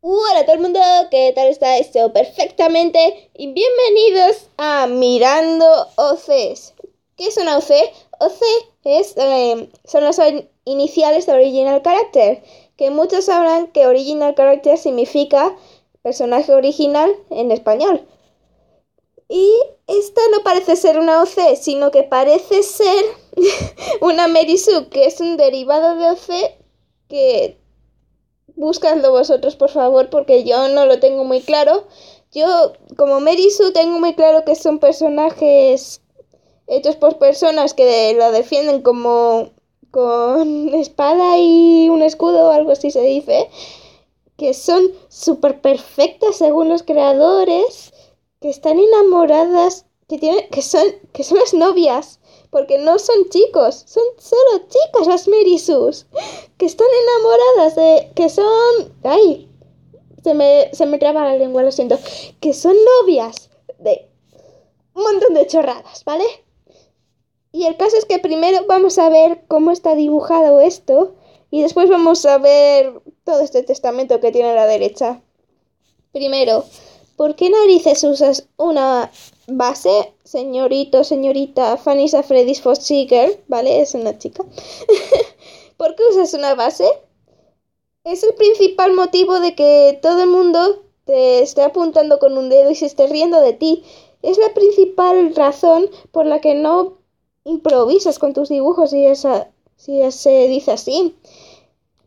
Hola a todo el mundo, ¿qué tal está? esto perfectamente y bienvenidos a Mirando OCs. ¿Qué es una OC? OC es, em, son las iniciales de Original Character, que muchos sabrán que Original Character significa personaje original en español. Y esta no parece ser una OC, sino que parece ser una Merisu, que es un derivado de OC que buscadlo vosotros, por favor, porque yo no lo tengo muy claro. Yo, como Merisu, tengo muy claro que son personajes hechos por personas que lo defienden como con espada y un escudo o algo así se dice, que son súper perfectas según los creadores, que están enamoradas, que, tienen, que, son, que son las novias porque no son chicos, son solo chicas las Merisus, que están enamoradas de, que son, ay, se me, se traba la lengua, lo siento, que son novias de un montón de chorradas, ¿vale? Y el caso es que primero vamos a ver cómo está dibujado esto y después vamos a ver todo este testamento que tiene a la derecha. Primero, ¿por qué narices usas una base, señorito, señorita Fanisa Freddy's Fossiger, ¿vale? Es una chica. ¿Por qué usas una base? Es el principal motivo de que todo el mundo te esté apuntando con un dedo y se esté riendo de ti. Es la principal razón por la que no improvisas con tus dibujos, y esa, si se dice así.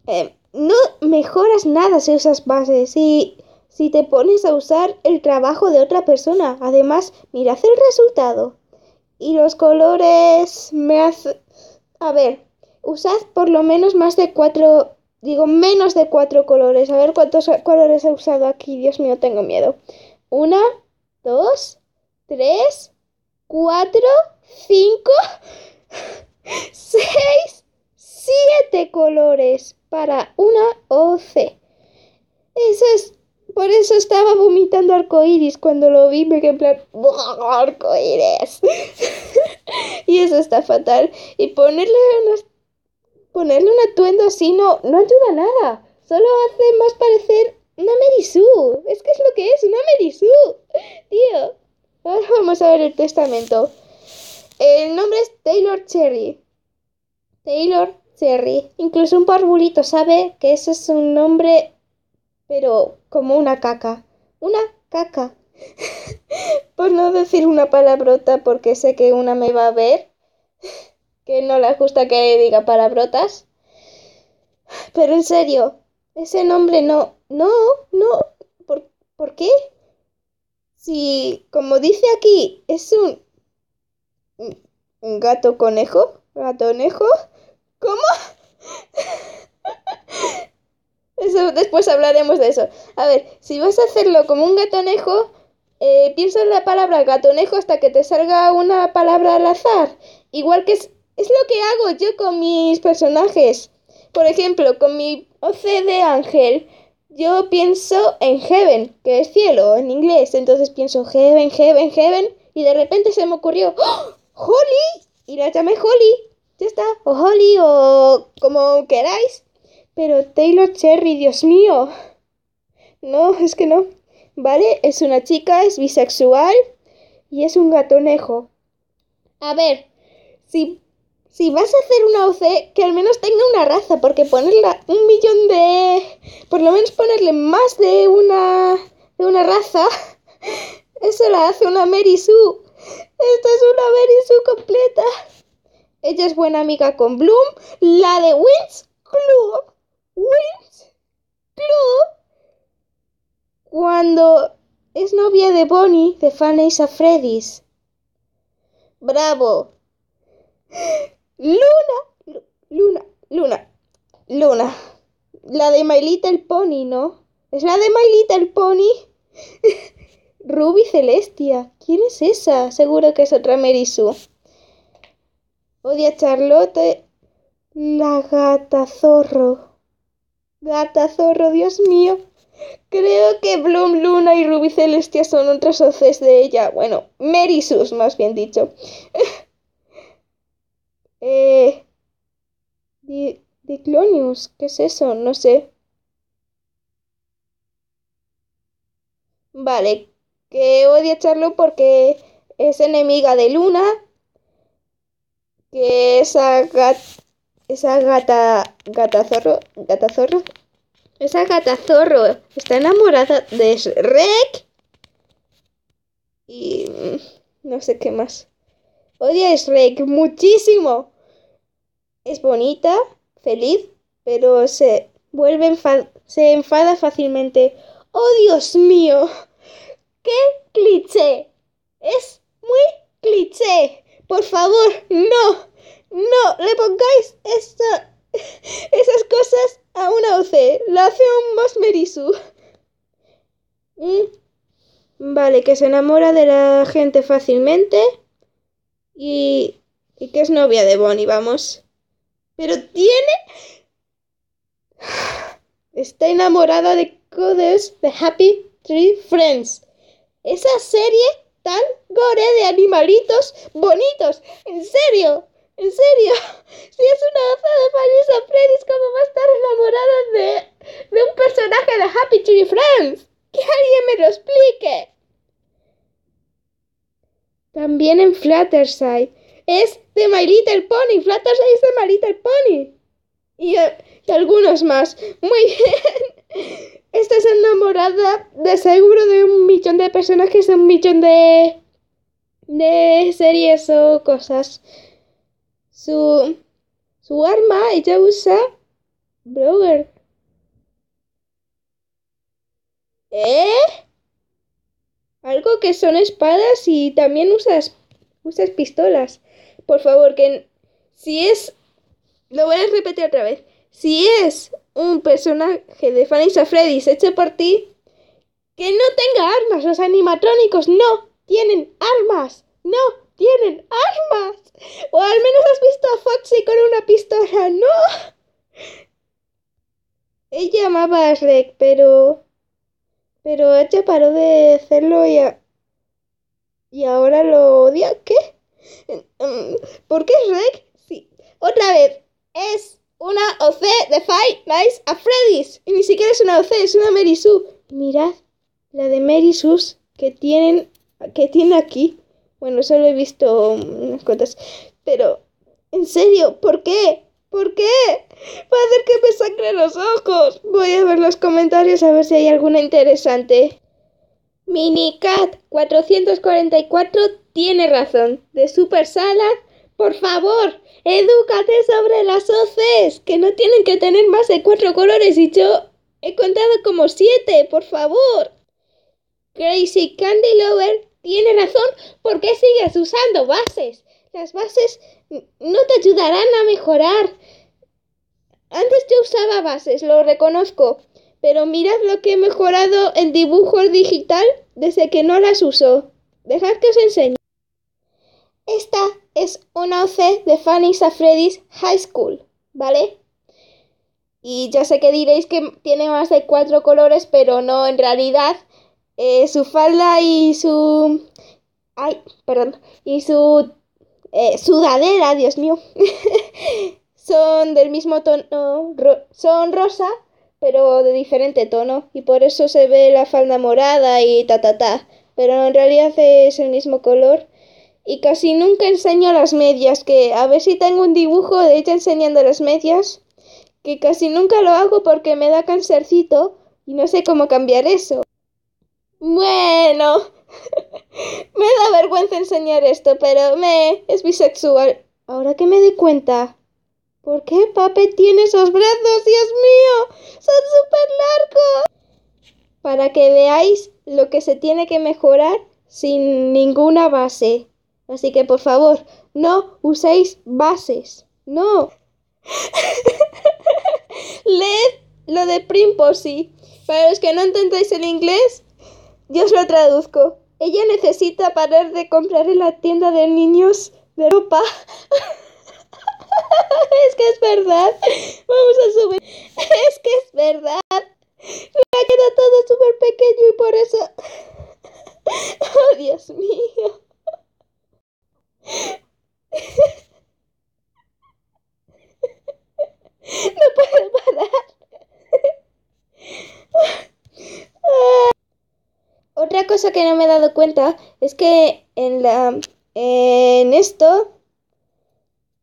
Eh, no mejoras nada si usas bases. y si te pones a usar el trabajo de otra persona. Además, mirad el resultado. Y los colores me hacen... A ver, usad por lo menos más de cuatro... Digo, menos de cuatro colores. A ver cuántos colores he usado aquí. Dios mío, tengo miedo. Una, dos, tres, cuatro, cinco, seis, siete colores para una OC. Eso es por eso estaba vomitando arcoíris cuando lo vi, me quedé en plan, arcoíris. y eso está fatal. Y ponerle unas, ponerle un atuendo así no, no ayuda nada. Solo hace más parecer una Merisú. Es que es lo que es, una Merisú. Tío. Ahora vamos a ver el testamento. El nombre es Taylor Cherry. Taylor Cherry. Incluso un parvulito sabe que ese es un nombre pero como una caca. Una caca. Por no decir una palabrota porque sé que una me va a ver, que no le gusta que diga palabrotas. Pero en serio, ese nombre no, no, no, ¿por, qué? Si, como dice aquí, es un, un gato conejo, ¿Cómo? ¿cómo? después hablaremos de eso. A ver, si vas a hacerlo como un gatonejo, eh, piensa en la palabra gatonejo hasta que te salga una palabra al azar. Igual que es, lo que hago yo con mis personajes. Por ejemplo, con mi OC de Ángel, yo pienso en heaven, que es cielo en inglés. Entonces pienso heaven, heaven, heaven. Y de repente se me ocurrió, ¡Oh! ¡Holly! Y la llamé Holly. Ya está. O Holly o como queráis. Pero Taylor Cherry, Dios mío. No, es que no. ¿Vale? Es una chica, es bisexual y es un gatonejo. A ver, si, si vas a hacer una OC, que al menos tenga una raza, porque ponerla un millón de... Por lo menos ponerle más de una... de una raza. Eso la hace una Mary Sue. Esta es una Mary Sue completa. Ella es buena amiga con Bloom, la de Wins Club. Wins, Blue cuando es novia de Bonnie de Fanny a Freddy's. ¡Bravo! Luna, Luna, Luna, Luna. La de My el Pony, ¿no? ¿Es la de My el Pony? Ruby Celestia. ¿Quién es esa? Seguro que es otra Mary Sue. Odia Charlotte, la gata zorro. Gata, zorro, Dios mío. Creo que Bloom, Luna y Ruby Celestia son otras hoces de ella. Bueno, Merisus, más bien dicho. eh. Diclonius, ¿qué es eso? No sé. Vale, que odia echarlo porque es enemiga de Luna. Que esa gata esa gata, gata zorro, gata zorro, esa gata zorro está enamorada de Shrek y mm, no sé qué más. Odia a Shrek muchísimo. Es bonita, feliz, pero se vuelve se enfada fácilmente. ¡Oh, Dios mío! ¡Qué cliché! Es muy cliché. Por favor, no. No le pongáis esas cosas a una OC. ¡Lo hace un Mosmerisu. Mm. Vale, que se enamora de la gente fácilmente. Y, que es novia de Bonnie, vamos. Pero tiene. Está enamorada de Codes The Happy Tree Friends. Esa serie tan gore de animalitos bonitos. ¡En serio! ¿En serio? Si es una oza de Vanessa Freddy's, ¿cómo va a estar enamorada de, un personaje de Happy Tree Friends? ¡Que alguien me lo explique! También en Fluttershy. Es de My Little Pony. Fluttershy es de My Little Pony. Y, eh, algunos más. Muy bien. Estás enamorada de seguro de un millón de personajes, de un millón de, de series o cosas. Su, arma ella usa Blogger. ¿Eh? Algo que son espadas y también usas, usas pistolas. Por favor, que si es... Lo voy a repetir otra vez. Si es un personaje de Fanny Freddy's hecho por ti, que no tenga armas. Los animatrónicos no tienen armas. No, tienen armas. O al menos has visto a Foxy con una pistola, ¿no? Ella amaba a Shrek, pero... Pero ella paró de hacerlo y... ¿Y ahora lo odia? ¿Qué? ¿Por qué Shrek? Sí. Otra vez. Es una OC de Fight, Nights A Freddy's. Y ni siquiera es una OC, es una Mary Sue. Mirad la de Mary Sue que tienen que tiene aquí. Bueno, solo he visto unas cuantas. Pero, en serio, ¿por qué? ¿Por qué? Va a hacer que me sangre los ojos. Voy a ver los comentarios a ver si hay alguna interesante. Minicat 444 tiene razón. De Super Sala, por favor, edúcate sobre las OCs, que no tienen que tener más de cuatro colores y yo he contado como siete, por favor. Crazy Candy Lover tiene razón, ¿por qué sigues usando bases? Las bases no te ayudarán a mejorar. Antes yo usaba bases, lo reconozco, pero mirad lo que he mejorado en dibujo digital desde que no las uso. Dejad que os enseñe. Esta es una OC de Fanny Safredis High School, ¿vale? Y ya sé que diréis que tiene más de cuatro colores, pero no, en realidad eh, su falda y su... Ay, perdón. Y su eh, sudadera, Dios mío. son del mismo tono, son rosa, pero de diferente tono. Y por eso se ve la falda morada y ta ta ta. Pero en realidad es el mismo color. Y casi nunca enseño las medias, que a ver si tengo un dibujo de ella enseñando las medias. Que casi nunca lo hago porque me da cancercito y no sé cómo cambiar eso. Bueno, me da vergüenza enseñar esto, pero me es bisexual. Ahora que me di cuenta. ¿Por qué Pape tiene esos brazos? ¡Dios mío! ¡Son súper largos! Para que veáis lo que se tiene que mejorar sin ninguna base. Así que por favor, no uséis bases. No. Leed lo de sí! Para los que no entendáis el inglés, yo lo traduzco. Ella necesita parar de comprar en la tienda de niños de ropa. es que es verdad. Vamos a subir. Es que es verdad. ha quedado todo súper pequeño y por eso... Oh, Dios mío. cosa que no me he dado cuenta es que en, la, en esto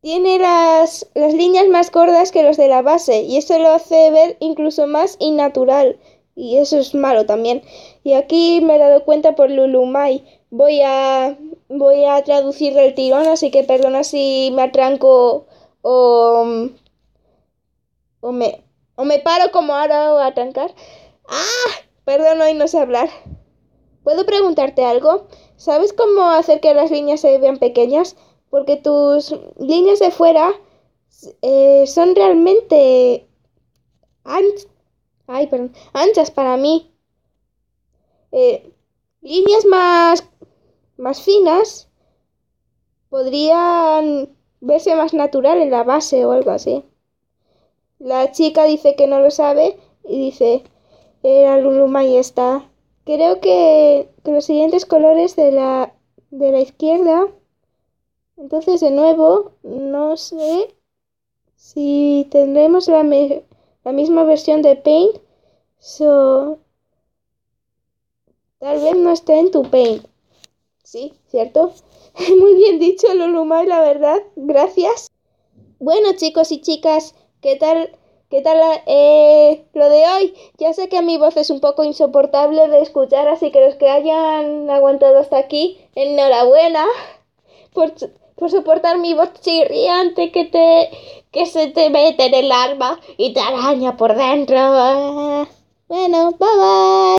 tiene las, líneas más gordas que los de la base y eso lo hace ver incluso más innatural y eso es malo también. Y aquí me he dado cuenta por Lulumai. Voy a voy a traducir el tirón, así que perdona si me atranco o me paro como ahora o a atrancar. Ah, perdón, hoy no sé hablar. ¿Puedo preguntarte algo? ¿Sabes cómo hacer que las líneas se vean pequeñas? Porque tus líneas de fuera eh, son realmente Ay, perdón. anchas para mí. Eh, líneas más, más finas podrían verse más natural en la base o algo así. La chica dice que no lo sabe y dice, era Luluma y está. Creo que, los siguientes colores de la, de la izquierda. Entonces, de nuevo, no sé si tendremos la, la misma versión de Paint. tal vez no esté en tu Paint. Sí, ¿cierto? Muy bien dicho, Lulumay, la verdad. Gracias. Bueno, chicos y chicas, ¿qué tal ¿Qué tal eh, lo de hoy? Ya sé que mi voz es un poco insoportable de escuchar, así que los que hayan aguantado hasta aquí, enhorabuena por, por soportar mi voz chirriante que, te, que se te mete en el alma y te araña por dentro. Bueno, bye bye.